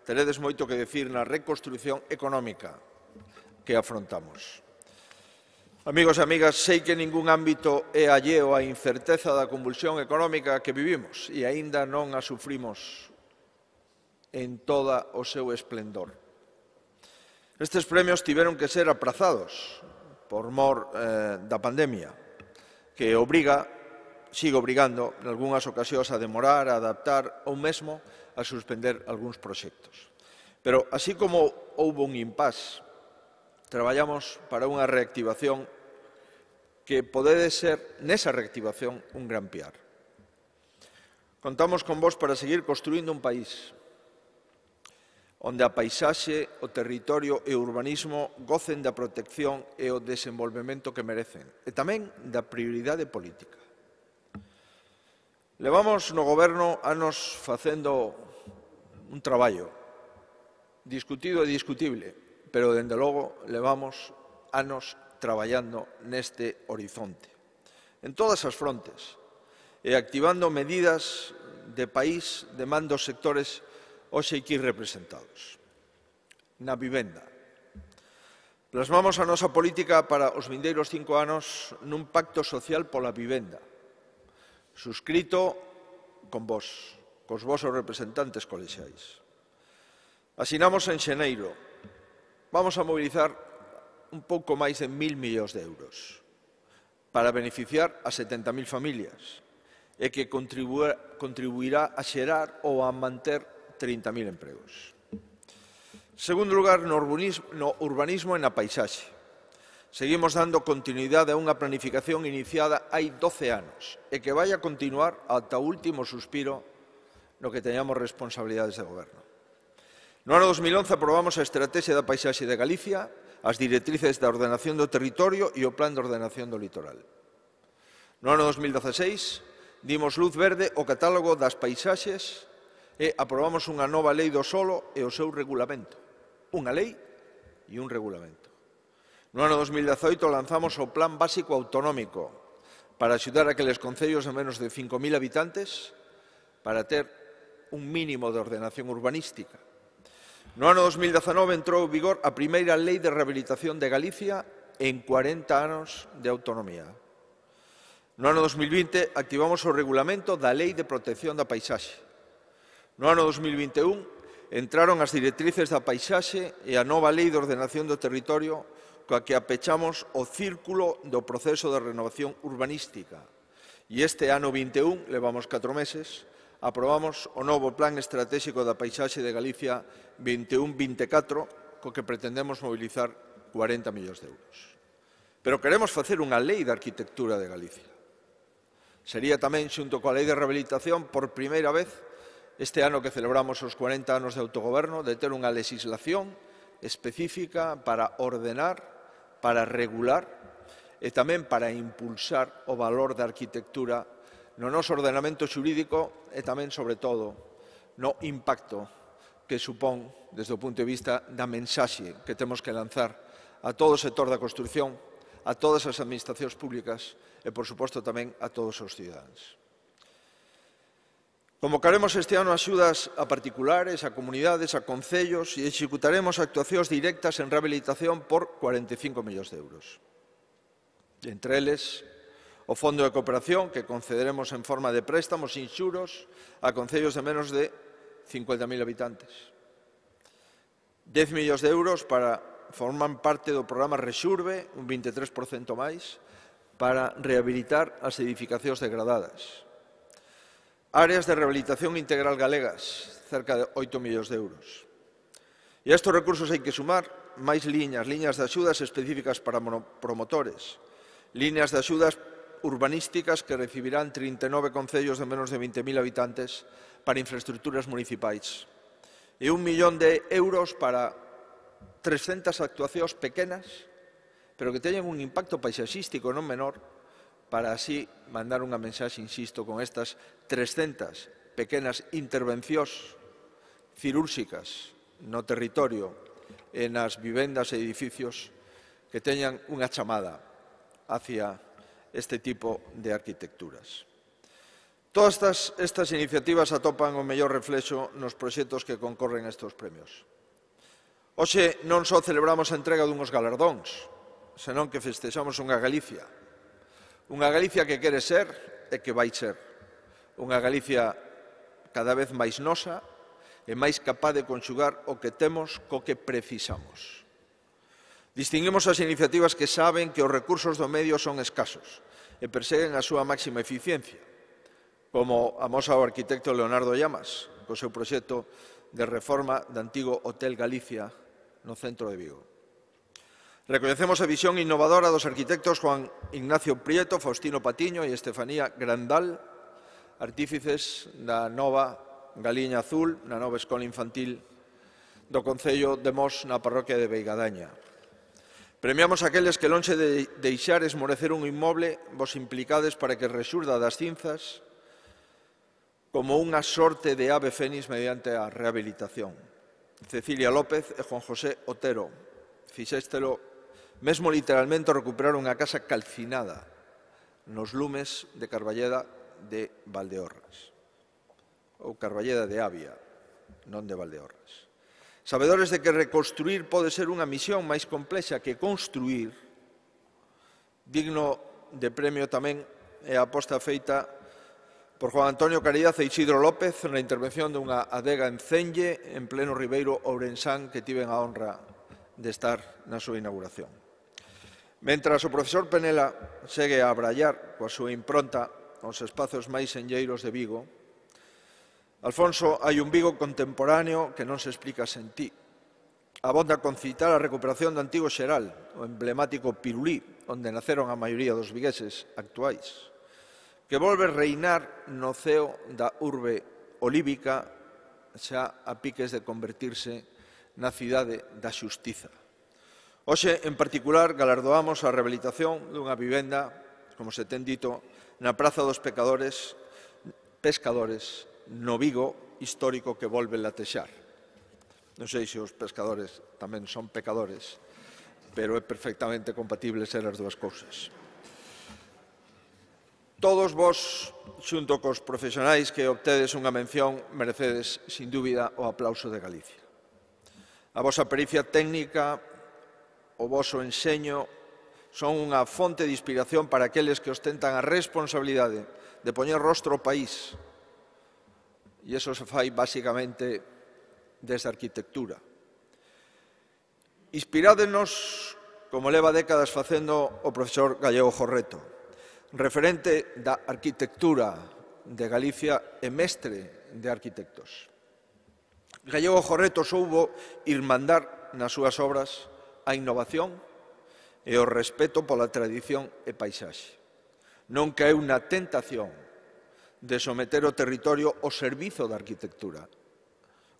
teredes moito que decir na reconstrucción económica que afrontamos. Amigos e amigas, sei que ningún ámbito é alleo á incerteza da convulsión económica que vivimos e aínda non a sufrimos en toda o seu esplendor. Estes premios tiveron que ser aprazados por mor eh, da pandemia que obriga, sigo obrigando, en algunhas ocasións, a demorar, a adaptar ou mesmo a suspender algúns proxectos. Pero así como houve un impas, traballamos para unha reactivación que podede ser, nesa reactivación, un gran piar. Contamos con vos para seguir construindo un país onde a paisaxe, o territorio e o urbanismo gocen da protección e o desenvolvemento que merecen, e tamén da prioridade política. Levamos no goberno anos facendo un traballo discutido e discutible, pero, dende logo, levamos anos traballando neste horizonte, en todas as frontes, e activando medidas de país demando sectores sectores hoxe aquí representados. Na vivenda. Plasmamos a nosa política para os vindeiros cinco anos nun pacto social pola vivenda, suscrito con vos, cos vosos representantes colexiais. Asinamos en xeneiro. Vamos a mobilizar un pouco máis de mil millóns de euros para beneficiar a 70.000 familias e que contribuirá a xerar ou a manter 30.000 empregos. Segundo lugar, no urbanismo, no urbanismo e na paisaxe. Seguimos dando continuidade a unha planificación iniciada hai 12 anos e que vai a continuar ata o último suspiro no que teñamos responsabilidades de goberno. No ano 2011 aprobamos a Estrategia da Paisaxe de Galicia, as directrices da ordenación do territorio e o Plan de Ordenación do Litoral. No ano 2016 dimos luz verde ao catálogo das paisaxes e aprobamos unha nova lei do solo e o seu regulamento. Unha lei e un regulamento. No ano 2018 lanzamos o Plan Básico Autonómico para axudar a que les concellos de menos de 5.000 habitantes para ter un mínimo de ordenación urbanística. No ano 2019 entrou en vigor a primeira lei de rehabilitación de Galicia en 40 anos de autonomía. No ano 2020 activamos o regulamento da Lei de Protección da Paisaxe. No ano 2021 entraron as directrices da paisaxe e a nova lei de ordenación do territorio coa que apechamos o círculo do proceso de renovación urbanística. E este ano 21, levamos 4 meses, aprobamos o novo Plan Estratégico da Paisaxe de Galicia 21-24, co que pretendemos mobilizar 40 millóns de euros. Pero queremos facer unha lei de arquitectura de Galicia. Sería tamén, xunto coa lei de rehabilitación, por primeira vez, este ano que celebramos os 40 anos de autogoberno, de ter unha legislación específica para ordenar, para regular e tamén para impulsar o valor da arquitectura no noso ordenamento xurídico e tamén, sobre todo, no impacto que supón desde o punto de vista da mensaxe que temos que lanzar a todo o sector da construcción, a todas as administracións públicas e, por suposto, tamén a todos os cidadáns. Convocaremos este ano axudas a particulares, a comunidades, a concellos e executaremos actuacións directas en rehabilitación por 45 millóns de euros. Entre eles, o Fondo de Cooperación, que concederemos en forma de préstamos sin xuros a concellos de menos de 50.000 habitantes. 10 millóns de euros para forman parte do programa Resurbe, un 23% máis, para rehabilitar as edificacións degradadas Áreas de rehabilitación integral galegas, cerca de 8 millóns de euros. E a estes recursos hai que sumar máis liñas, liñas de axudas específicas para promotores, liñas de axudas urbanísticas que recibirán 39 concellos de menos de 20.000 habitantes para infraestructuras municipais e un millón de euros para 300 actuacións pequenas pero que teñen un impacto paisaxístico non menor para así mandar unha mensaxe, insisto, con estas 300 pequenas intervencións cirúrxicas no territorio e nas vivendas e edificios que teñan unha chamada hacia este tipo de arquitecturas. Todas estas, estas iniciativas atopan o mellor reflexo nos proxectos que concorren a estes premios. Oxe non só celebramos a entrega dunhos galardóns, senón que festexamos unha Galicia Unha Galicia que quere ser e que vai ser. Unha Galicia cada vez máis nosa e máis capaz de conxugar o que temos co que precisamos. Distinguimos as iniciativas que saben que os recursos do medio son escasos e perseguen a súa máxima eficiencia, como amosa o arquitecto Leonardo Llamas, co seu proxecto de reforma do antigo Hotel Galicia no centro de Vigo. Reconocemos a visión innovadora dos arquitectos Juan Ignacio Prieto, Faustino Patiño e Estefanía Grandal, artífices da nova Galiña Azul, na nova Escola Infantil do Concello de Mos na parroquia de Beigadaña. Premiamos aqueles que lonxe de deixar esmorecer un inmoble vos implicades para que resurda das cinzas como unha sorte de ave fénix mediante a rehabilitación. Cecilia López e Juan José Otero. Fixéstelo Mesmo literalmente recuperaron a casa calcinada nos lumes de Carballeda de Valdeorras ou Carballeda de Avia, non de Valdeorras. Sabedores de que reconstruir pode ser unha misión máis complexa que construir, digno de premio tamén é a aposta feita por Juan Antonio Caridad e Isidro López na intervención dunha adega en Cenlle en pleno Ribeiro Ourensán, que tiven a honra de estar na súa inauguración. Mentras o profesor Penela segue a abrallar coa súa impronta aos espazos máis senlleiros de Vigo, Alfonso, hai un Vigo contemporáneo que non se explica sen ti. Abonda citar a recuperación do antigo xeral, o emblemático Pirulí, onde naceron a maioría dos vigueses actuais, que volve reinar no ceo da urbe olívica xa a piques de convertirse na cidade da xustiza. Oxe, en particular, galardoamos a rehabilitación dunha vivenda, como se ten dito, na Praza dos Pecadores, pescadores no Vigo histórico que volve latexar. Non sei se os pescadores tamén son pecadores, pero é perfectamente compatible ser as dúas cousas. Todos vos, xunto cos profesionais que obtedes unha mención, merecedes, sin dúbida, o aplauso de Galicia. A vosa pericia técnica, o voso enseño son unha fonte de inspiración para aqueles que ostentan a responsabilidade de poñer rostro ao país. E eso se fai basicamente desde a arquitectura. Inspirádenos, como leva décadas facendo o profesor Gallego Jorreto, referente da arquitectura de Galicia e mestre de arquitectos. Gallego Jorreto soubo irmandar nas súas obras a innovación e o respeto pola tradición e paisaxe. Non caeu unha tentación de someter o territorio ao servizo da arquitectura.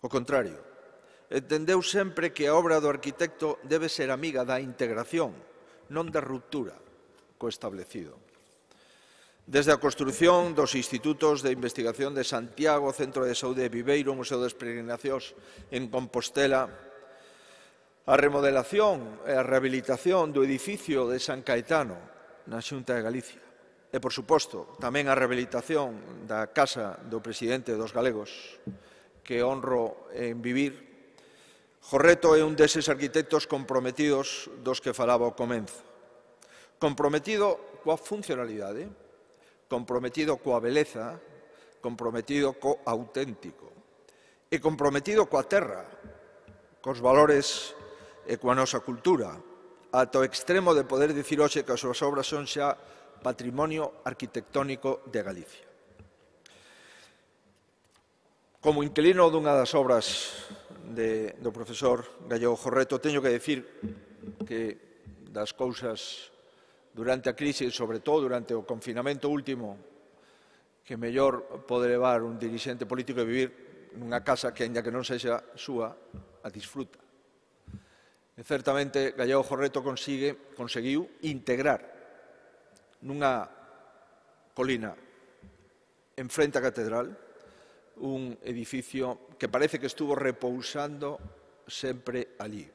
O contrario, entendeu sempre que a obra do arquitecto debe ser amiga da integración, non da ruptura co establecido. Desde a construción dos Institutos de Investigación de Santiago, Centro de Saúde de Viveiro, Museo das Peregrinacións en Compostela, a remodelación e a rehabilitación do edificio de San Caetano na Xunta de Galicia. E, por suposto, tamén a rehabilitación da Casa do Presidente dos Galegos, que honro en vivir. Jorreto é un deses arquitectos comprometidos dos que falaba o comenzo. Comprometido coa funcionalidade, comprometido coa beleza, comprometido co auténtico e comprometido coa terra, cos valores e coa nosa cultura, ata o extremo de poder dicir hoxe que as súas obras son xa patrimonio arquitectónico de Galicia. Como inquilino dunha das obras de, do profesor Gallego Jorreto, teño que decir que das cousas durante a crise e sobre todo durante o confinamento último que mellor pode levar un dirigente político a vivir nunha casa que, ainda que non sexa súa, a disfruta. E certamente Gallego Jorreto consigue, conseguiu integrar nunha colina en frente á catedral un edificio que parece que estuvo repousando sempre allí.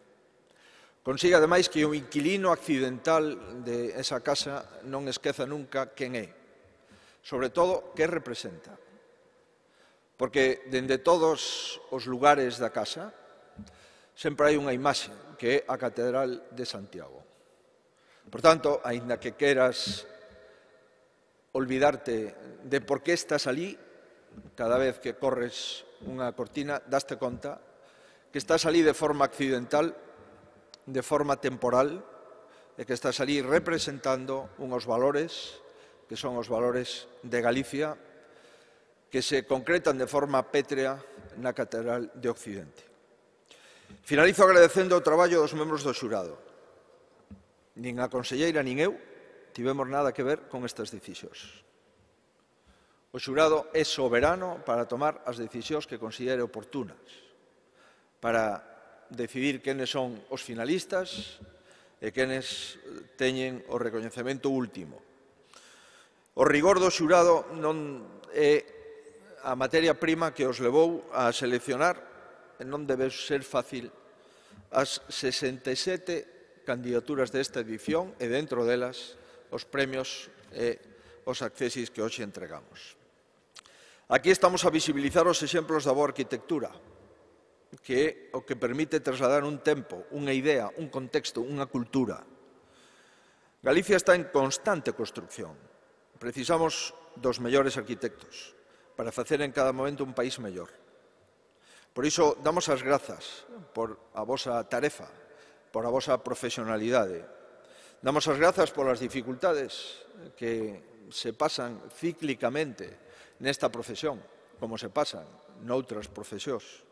Consigue, ademais, que o inquilino accidental de esa casa non esqueza nunca quen é, sobre todo, que representa. Porque dende todos os lugares da casa, sempre hai unha imaxe, que é a Catedral de Santiago. Por tanto, aínda que queras olvidarte de por que estás ali, cada vez que corres unha cortina, daste conta que estás ali de forma accidental, de forma temporal, e que estás ali representando unos valores que son os valores de Galicia que se concretan de forma pétrea na Catedral de Occidente. Finalizo agradecendo o traballo dos membros do xurado. Nin a conselleira nin eu tivemos nada que ver con estas decisións. O xurado é soberano para tomar as decisións que considere oportunas, para decidir quenes son os finalistas e quenes teñen o recoñecemento último. O rigor do xurado non é a materia prima que os levou a seleccionar non debe ser fácil as 67 candidaturas desta edición e dentro delas os premios e os accesis que hoxe entregamos. Aquí estamos a visibilizar os exemplos da boa arquitectura, que é o que permite trasladar un tempo, unha idea, un contexto, unha cultura. Galicia está en constante construcción. Precisamos dos mellores arquitectos para facer en cada momento un país mellor. Por iso damos as grazas por a vosa tarefa, por a vosa profesionalidade. Damos as grazas polas dificultades que se pasan cíclicamente nesta profesión, como se pasan noutras profesións.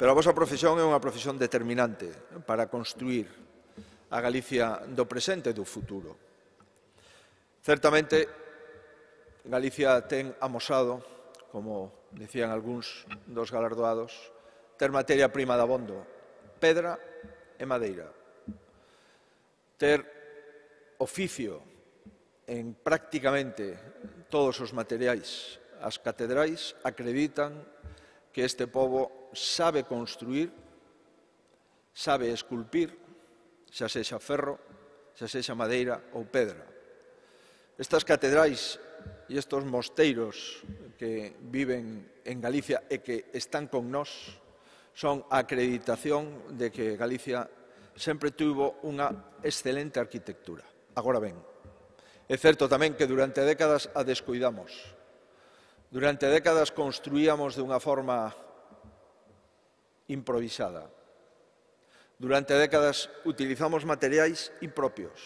Pero a vosa profesión é unha profesión determinante para construir a Galicia do presente e do futuro. Certamente, Galicia ten amosado, como decían algúns dos galardoados, ter materia prima de abondo, pedra e madeira. Ter oficio en prácticamente todos os materiais. As catedrais acreditan que este povo sabe construir, sabe esculpir, xa sexa ferro, xa sexa madeira ou pedra. Estas catedrais e estos mosteiros que viven en Galicia e que están con nós son a acreditación de que Galicia sempre tuvo unha excelente arquitectura. Agora ben, é certo tamén que durante décadas a descuidamos. Durante décadas construíamos de unha forma improvisada. Durante décadas utilizamos materiais impropios.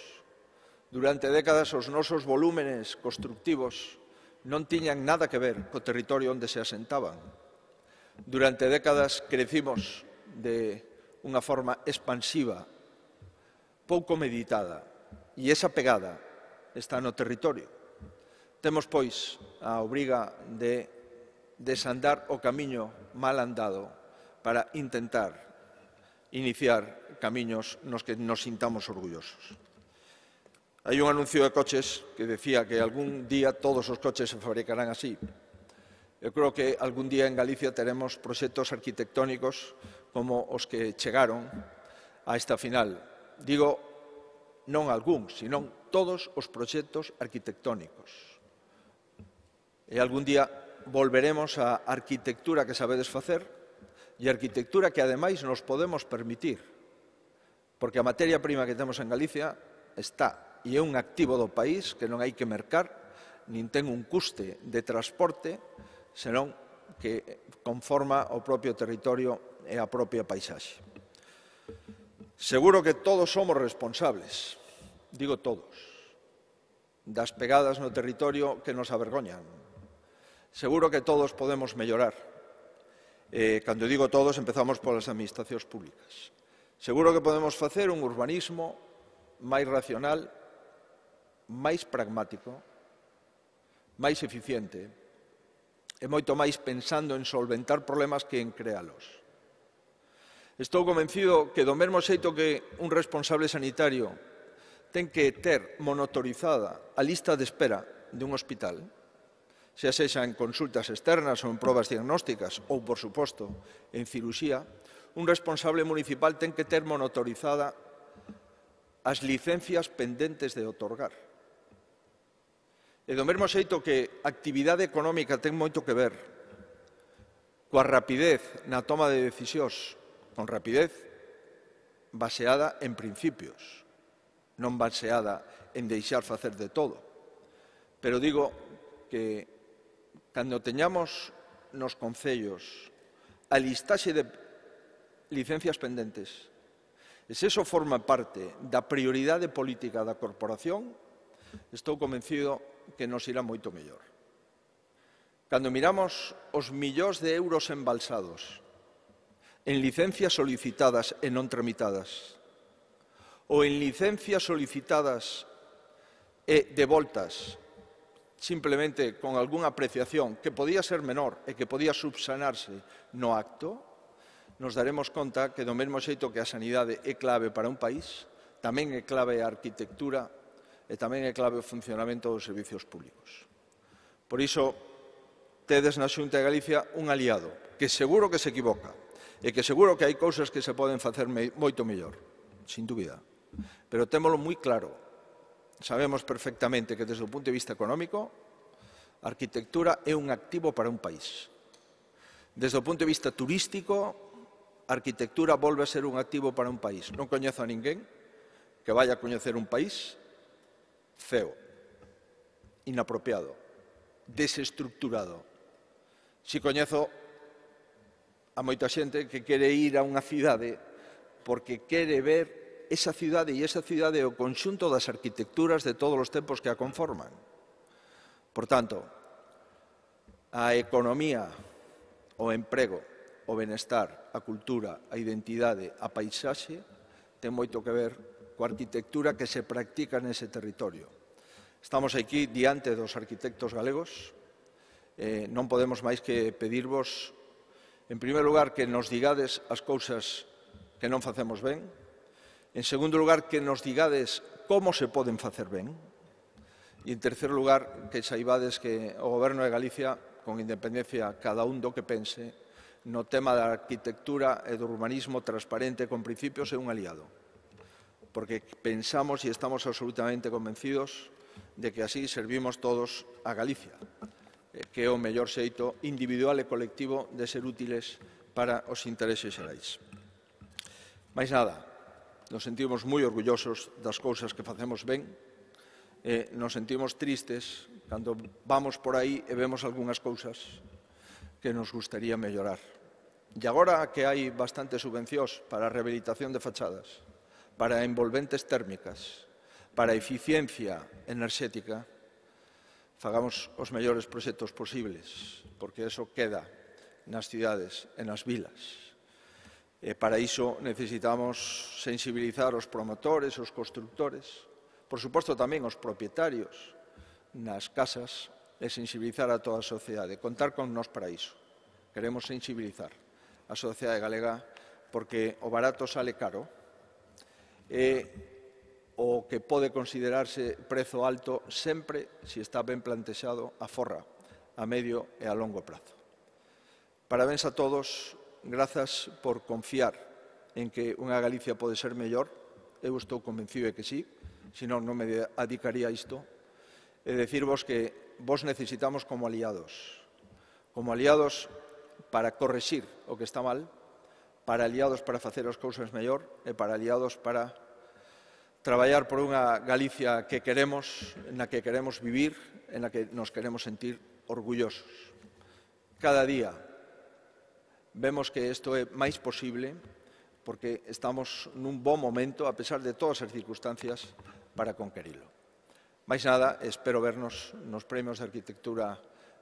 Durante décadas os nosos volúmenes constructivos non tiñan nada que ver co territorio onde se asentaban. Durante décadas crecimos de unha forma expansiva, pouco meditada, e esa pegada está no territorio. Temos, pois, a obriga de desandar o camiño mal andado para intentar iniciar camiños nos que nos sintamos orgullosos. Hai un anuncio de coches que decía que algún día todos os coches se fabricarán así. Eu creo que algún día en Galicia teremos proxectos arquitectónicos como os que chegaron a esta final. Digo, non algún, senón todos os proxectos arquitectónicos. E algún día volveremos á arquitectura que sabedes facer e arquitectura que ademais nos podemos permitir, porque a materia prima que temos en Galicia está e é un activo do país que non hai que mercar, nin ten un custe de transporte, senón que conforma o propio territorio e a propia paisaxe. Seguro que todos somos responsables, digo todos, das pegadas no territorio que nos avergoñan. Seguro que todos podemos mellorar. Eh, cando digo todos, empezamos polas administracións públicas. Seguro que podemos facer un urbanismo máis racional máis pragmático, máis eficiente e moito máis pensando en solventar problemas que en crealos. Estou convencido que do mesmo xeito que un responsable sanitario ten que ter monitorizada a lista de espera dun hospital, xa sexa en consultas externas ou en probas diagnósticas ou, por suposto, en ciruxía, un responsable municipal ten que ter monitorizada as licencias pendentes de otorgar E do mesmo xeito que a actividade económica ten moito que ver coa rapidez na toma de decisións, con rapidez baseada en principios, non baseada en deixar facer de todo. Pero digo que cando teñamos nos concellos a listaxe de licencias pendentes, e se iso forma parte da prioridade política da corporación, estou convencido que nos irá moito mellor. Cando miramos os millóns de euros embalsados, en licencias solicitadas e non tramitadas, ou en licencias solicitadas e devoltas simplemente con algunha apreciación que podía ser menor e que podía subsanarse no acto, nos daremos conta que do mesmo xeito que a sanidade é clave para un país, tamén é clave a arquitectura e tamén é clave o funcionamento dos servicios públicos. Por iso, tedes na Xunta de Galicia un aliado que seguro que se equivoca e que seguro que hai cousas que se poden facer moito mellor, sin dúbida. Pero témolo moi claro. Sabemos perfectamente que desde o punto de vista económico, a arquitectura é un activo para un país. Desde o punto de vista turístico, a arquitectura volve a ser un activo para un país. Non coñezo a ninguén que vaya a coñecer un país feo, inapropiado, desestructurado. Si coñezo a moita xente que quere ir a unha cidade porque quere ver esa cidade e esa cidade o conxunto das arquitecturas de todos os tempos que a conforman. Por tanto, a economía, o emprego, o benestar, a cultura, a identidade, a paisaxe, ten moito que ver coa arquitectura que se practica nese territorio. Estamos aquí diante dos arquitectos galegos, eh, non podemos máis que pedirvos, en primer lugar, que nos digades as cousas que non facemos ben, en segundo lugar, que nos digades como se poden facer ben, e en terceiro lugar, que saibades que o Goberno de Galicia, con independencia cada un do que pense, no tema da arquitectura e do urbanismo transparente con principios é un aliado porque pensamos y estamos absolutamente convencidos de que así servimos todos a Galicia, eh, que é o mellor xeito individual e colectivo de ser útiles para os intereses xerais. Mais nada, nos sentimos moi orgullosos das cousas que facemos ben, eh, nos sentimos tristes cando vamos por aí e vemos algunhas cousas que nos gustaría mellorar. E agora que hai bastantes subvencións para a rehabilitación de fachadas, para envolventes térmicas, para eficiencia enerxética, fagamos os mellores proxectos posibles, porque eso queda nas cidades e nas vilas. E para iso necesitamos sensibilizar os promotores, os constructores, por suposto tamén os propietarios nas casas e sensibilizar a toda a sociedade. Contar con nós para iso. Queremos sensibilizar a sociedade galega porque o barato sale caro e o que pode considerarse prezo alto sempre, se está ben plantexado, aforra a medio e a longo prazo. Parabéns a todos, grazas por confiar en que unha Galicia pode ser mellor, eu estou convencido de que sí, senón non me adicaría isto, e decirvos que vos necesitamos como aliados, como aliados para corregir o que está mal, para aliados para facer as cousas mellor e para aliados para traballar por unha Galicia que queremos, na que queremos vivir, en na que nos queremos sentir orgullosos. Cada día vemos que isto é máis posible porque estamos nun bom momento, a pesar de todas as circunstancias, para conquerilo. Mais nada, espero vernos nos premios de arquitectura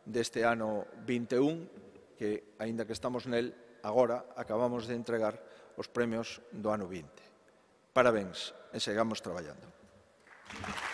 deste ano 21, que, aínda que estamos nel, agora acabamos de entregar os premios do ano 20. Parabéns e sigamos traballando. Thank you.